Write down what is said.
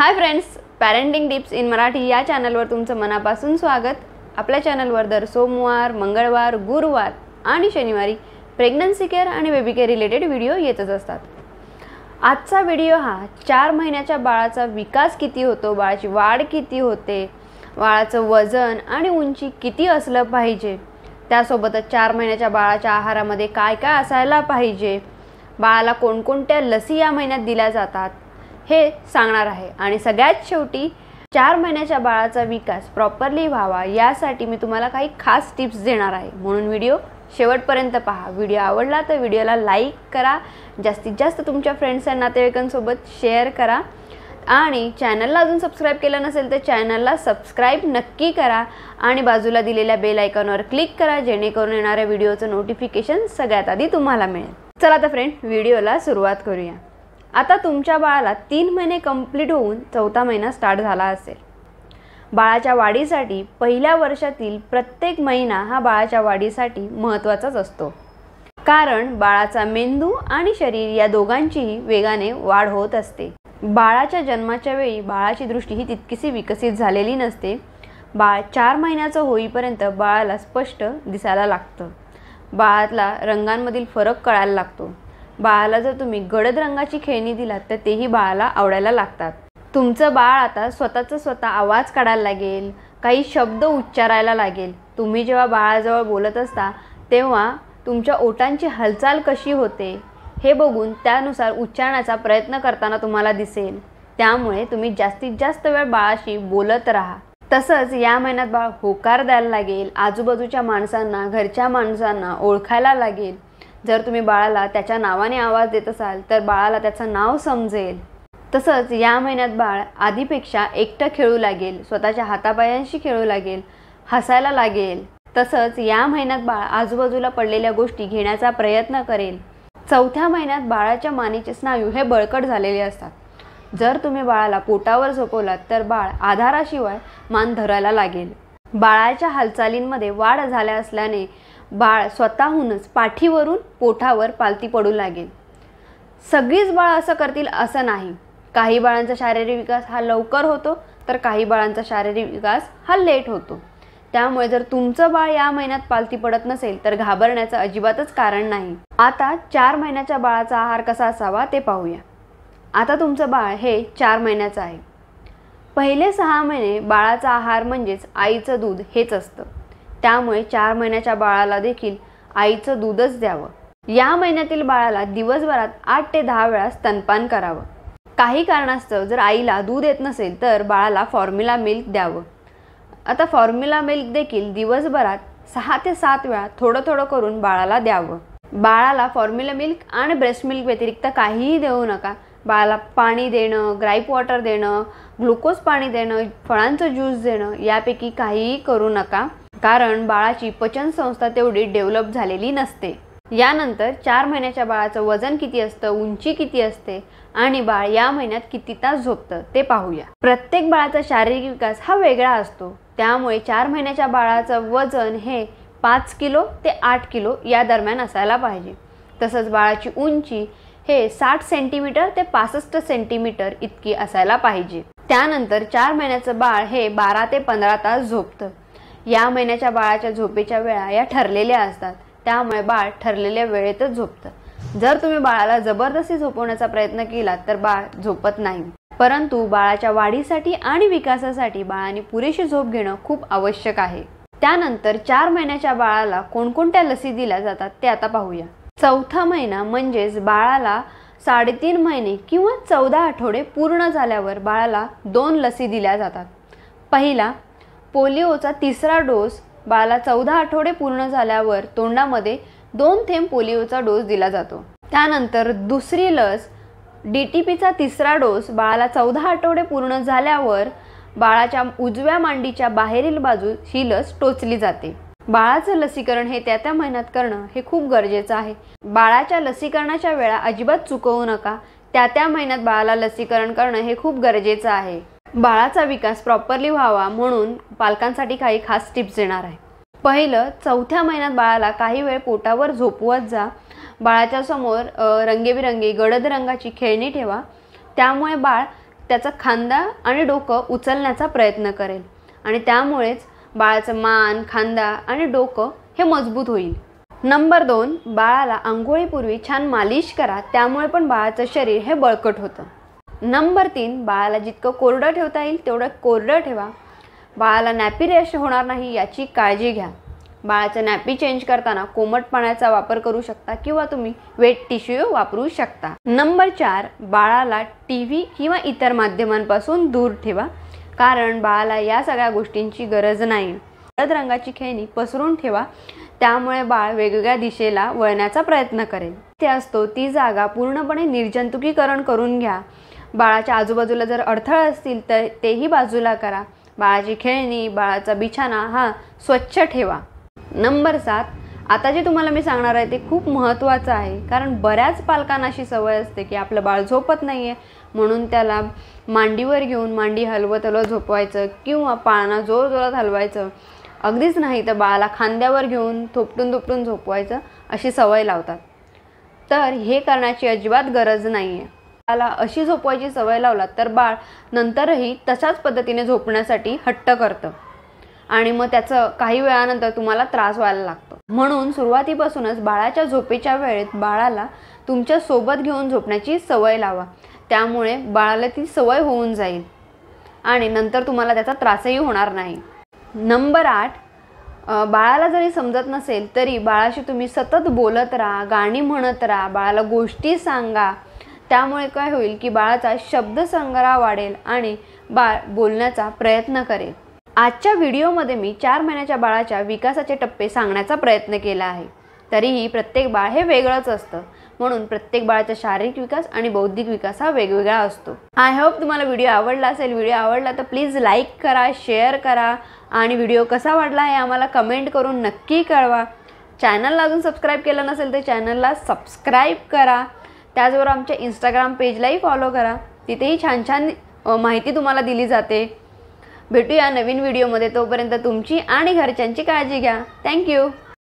high friends parenting tips in Marathi या चॅनलवर तुमचं मनापासून स्वागत आपल्या चॅनलवर दर सोमवार मंगळवार गुरुवार आणि शनिवारी प्रेग्नन्सी केअर आणि बेबी केअर रिलेटेड व्हिडिओ येतच असतात आजचा व्हिडिओ हा चार महिन्याच्या बाळाचा विकास किती होतो बाळाची वाढ किती होते बाळाचं वजन आणि उंची किती असलं पाहिजे त्यासोबतच चार महिन्याच्या बाळाच्या आहारामध्ये काय काय असायला पाहिजे बाळाला कोणकोणत्या लसी या महिन्यात दिल्या जातात हे सांगणार आहे आणि सगळ्यात शेवटी चार महिन्याच्या बाळाचा विकास प्रॉपरली व्हावा यासाठी मी तुम्हाला काही खास टिप्स देणार आहे म्हणून व्हिडिओ शेवटपर्यंत पहा व्हिडिओ आवडला तर व्हिडिओला लाईक करा जास्तीत जास्त तुमच्या फ्रेंड्स आणि नातेवाईकांसोबत शेअर करा आणि चॅनलला अजून सबस्क्राईब केलं नसेल तर चॅनलला सबस्क्राईब नक्की करा आणि बाजूला दिलेल्या बेल आयकॉनवर क्लिक करा जेणेकरून येणाऱ्या व्हिडिओचं नोटिफिकेशन सगळ्यात आधी तुम्हाला मिळेल चला तर फ्रेंड व्हिडिओला सुरुवात करूया आता तुमच्या बाळाला तीन महिने कंप्लीट होऊन चौथा महिना स्टार्ट झाला असेल बाळाच्या वाढीसाठी पहिल्या वर्षातील प्रत्येक महिना हा बाळाच्या वाढीसाठी महत्त्वाचाच असतो कारण बाळाचा मेंदू आणि शरीर या दोघांचीही वेगाने वाढ होत असते बाळाच्या जन्माच्या वेळी बाळाची दृष्टी ही तितकीशी विकसित झालेली नसते बाळ चार महिन्याचं होईपर्यंत बाळाला स्पष्ट दिसायला लागतं बाळातला रंगांमधील फरक कळायला लागतो बाळाला जर तुम्ही गडद रंगाची खेळणी दिलात तर तेही बाळाला आवडायला लागतात तुमचं बाळ आता स्वतःचं स्वतः आवाज काढायला लागेल काही शब्द उच्चारायला लागेल तुम्ही जेव्हा बाळाजवळ बोलत असता तेव्हा तुमच्या ओटांची हालचाल कशी होते हे बघून त्यानुसार उच्चारण्याचा प्रयत्न करताना तुम्हाला दिसेल त्यामुळे तुम्ही जास्तीत जास्त वेळ बाळाशी बोलत राहा तसंच या महिन्यात बाळ होकार द्यायला लागेल आजूबाजूच्या माणसांना घरच्या माणसांना ओळखायला लागेल जर तुम्ही बाळाला त्याच्या नावाने आवाज देत असाल तर बाळाला त्याचं नाव समजेल तसंच या महिन्यात बाळ आधीपेक्षा एकटं खेळू लागेल स्वतःच्या हातापायांशी खेळू लागेल हसायला लागेल तसंच या महिन्यात बाळ आजूबाजूला पडलेल्या गोष्टी घेण्याचा प्रयत्न करेल चौथ्या महिन्यात बाळाच्या मानेचे स्नायू हे बळकट झालेले असतात जर तुम्ही बाळाला पोटावर झोपवलात तर बाळ आधाराशिवाय मान धरायला लागेल बाळाच्या हालचालींमध्ये वाढ झाल्या असल्याने बाळ स्वतःहूनच पाठीवरून पोठावर पालती पडू लागेल सगळीच बाळ असं करतील असं नाही काही बाळांचा शारीरिक विकास हा लवकर होतो तर काही बाळांचा शारीरिक विकास हा लेट होतो त्यामुळे जर तुमचं बाळ या महिन्यात पालती पडत नसेल तर घाबरण्याचं अजिबातच कारण नाही आता चार महिन्याच्या बाळाचा आहार कसा असावा ते पाहूया आता तुमचं बाळ हे चार महिन्याचं आहे पहिले सहा महिने बाळाचा आहार म्हणजेच आईचं दूध हेच असतं त्यामुळे चार महिन्याच्या बाळाला देखील आईचं दूधच द्यावं या महिन्यातील बाळाला दिवसभरात आठ ते दहा वेळा स्तनपान करावं काही कारणास्तव जर आईला दूध येत नसेल तर बाळाला फॉर्म्युला मिल्क द्यावं आता फॉर्म्युला मिल्क देखील दिवसभरात सहा ते सात वेळा थोडं थोडं करून बाळाला द्यावं बाळाला फॉर्म्युला मिल्क आणि ब्रेस्ट मिल्क व्यतिरिक्त काहीही देऊ नका बाळाला पाणी देणं ग्राईप वॉटर देणं ग्लुकोज पाणी देणं फळांचं ज्यूस देणं यापैकी काहीही करू नका कारण बाळाची पचनसंस्था तेवढी डेव्हलप झालेली नसते यानंतर चार महिन्याच्या बाळाचं वजन किती असतं उंची किती असते आणि बाळ या महिन्यात किती तास झोपतं ते पाहूया प्रत्येक बाळाचा शारीरिक विकास हा वेगळा असतो त्यामुळे चार महिन्याच्या बाळाचं वजन हे पाच किलो ते आठ किलो या दरम्यान असायला पाहिजे तसंच बाळाची उंची हे साठ सेंटीमीटर ते पासष्ट सेंटीमीटर इतकी असायला पाहिजे त्यानंतर चार महिन्याचं बाळ हे बारा ते पंधरा तास झोपतं या महिन्याच्या बाळाच्या झोपेच्या वेळा या ठरलेल्या असतात त्यामुळे बाळ ठरलेल्या वेळेतच झोपतं जर तुम्ही बाळाला जबरदस्ती झोपवण्याचा प्रयत्न केला तर बाळ झोपत नाही परंतु बाळाच्या वाढीसाठी आणि विकासासाठी बाळाने पुरेशी झोप घेणं खूप आवश्यक आहे त्यानंतर चार महिन्याच्या बाळाला कोणकोणत्या लसी दिल्या जातात ते आता पाहूया चौथा महिना म्हणजेच बाळाला साडेतीन महिने किंवा चौदा आठवडे पूर्ण झाल्यावर बाळाला दोन लसी दिल्या जातात पहिला पोलिओचा तिसरा डोस बाळाला चौदा आठवडे पूर्ण झाल्यावर तोंडामध्ये दोन थेंब पोलिओचा डोस दिला जातो त्यानंतर दुसरी लस डी टी पीचा तिसरा डोस बाळाला चौदा आठवडे पूर्ण झाल्यावर बाळाच्या उजव्या मांडीच्या बाहेरील बाजू ही लस टोचली जाते बाळाचं लसीकरण हे त्या त्या महिन्यात करणं हे खूप गरजेचं आहे बाळाच्या लसीकरणाच्या वेळा अजिबात चुकवू नका त्या त्या महिन्यात बाळाला लसीकरण करणं हे खूप गरजेचं आहे बाळाचा विकास प्रॉपरली व्हावा म्हणून पालकांसाठी काही खास टिप्स देणार आहे पहिलं चौथ्या महिन्यात बाळाला काही वेळ पोटावर झोपवत जा बाळाच्या समोर रंगेबिरंगी गडद रंगाची खेळणी ठेवा त्यामुळे बाळ त्याचा खांदा आणि डोकं उचलण्याचा प्रयत्न करेल आणि त्यामुळेच बाळाचं मान खांदा आणि डोकं हे मजबूत होईल नंबर दोन बाळाला आंघोळीपूर्वी छान मालिश करा त्यामुळे पण बाळाचं शरीर हे बळकट होतं नंबर तीन बाळाला जितकं कोरडं ठेवता येईल तेवढं कोरडं ठेवा बाळाला नॅपी रेश होणार नाही याची काळजी घ्या बाळाचं नॅपी चेंज करताना कोमट पाण्याचा वापर करू शकता किंवा तुम्ही वेट टिश्यू वापरू शकता नंबर चार बाळाला टी व्ही किंवा इतर माध्यमांपासून दूर ठेवा कारण बाळाला या सगळ्या गोष्टींची गरज नाही हळद रंगाची खेळणी पसरून ठेवा त्यामुळे बाळ वेगवेगळ्या दिशेला वळण्याचा प्रयत्न करेल ते असतो ती जागा पूर्णपणे निर्जंतुकीकरण करून घ्या बाळाच्या आजूबाजूला जर अडथळा असतील तर तेही बाजूला करा बाळाची खेळणी बाळाचा बिछाना हा स्वच्छ ठेवा नंबर सात आता जे तुम्हाला मी सांगणार आहे ते खूप महत्त्वाचं आहे कारण बऱ्याच पालकांना अशी सवय असते की आपलं बाळ झोपत नाही आहे म्हणून त्याला मांडीवर घेऊन मांडी हलवत हलवत झोपवायचं किंवा पाळणा जोरजोरात हलवायचं अगदीच नाही तर बाळाला खांद्यावर घेऊन थोपटून थोपटून झोपवायचं अशी सवय लावतात तर हे करण्याची अजिबात गरज नाही आहे बाळाला अशी झोपवायची सवय लावला तर बाळ नंतरही तशाच पद्धतीने झोपण्यासाठी हट्ट करतं आणि मग त्याचं काही वेळानंतर तुम्हाला त्रास व्हायला लागतो म्हणून सुरुवातीपासूनच बाळाच्या झोपेच्या वेळेत बाळाला तुमच्या सोबत घेऊन झोपण्याची सवय लावा त्यामुळे बाळाला ती सवय होऊन जाईल आणि नंतर तुम्हाला त्याचा त्रासही होणार नाही नंबर आठ बाळाला जरी समजत नसेल तरी बाळाशी तुम्ही सतत बोलत राहा गाणी म्हणत राहा बाळाला गोष्टी सांगा त्यामुळे काय होईल की बाळाचा शब्दसंग्रह वाढेल आणि बाळ बोलण्याचा प्रयत्न करेल आजच्या व्हिडिओमध्ये मी चार महिन्याच्या बाळाच्या विकासाचे टप्पे सांगण्याचा प्रयत्न केला आहे तरीही प्रत्येक बाळ हे वेगळंच असतं म्हणून प्रत्येक बाळाचा शारीरिक विकास आणि बौद्धिक विकास हा वेगवेगळा असतो आय होप तुम्हाला व्हिडिओ आवडला असेल व्हिडिओ आवडला तर प्लीज लाईक करा शेअर करा आणि व्हिडिओ कसा वाटला हे आम्हाला कमेंट करून नक्की कळवा चॅनलला अजून सबस्क्राईब केलं नसेल तर चॅनलला सबस्क्राईब करा त्याचबरोबर आमच्या इंस्टाग्राम पेजलाही फॉलो करा तिथेही छान छान माहिती तुम्हाला दिली जाते भेटूया नवीन व्हिडिओमध्ये तोपर्यंत तुमची आणि घरच्यांची काळजी घ्या थँक्यू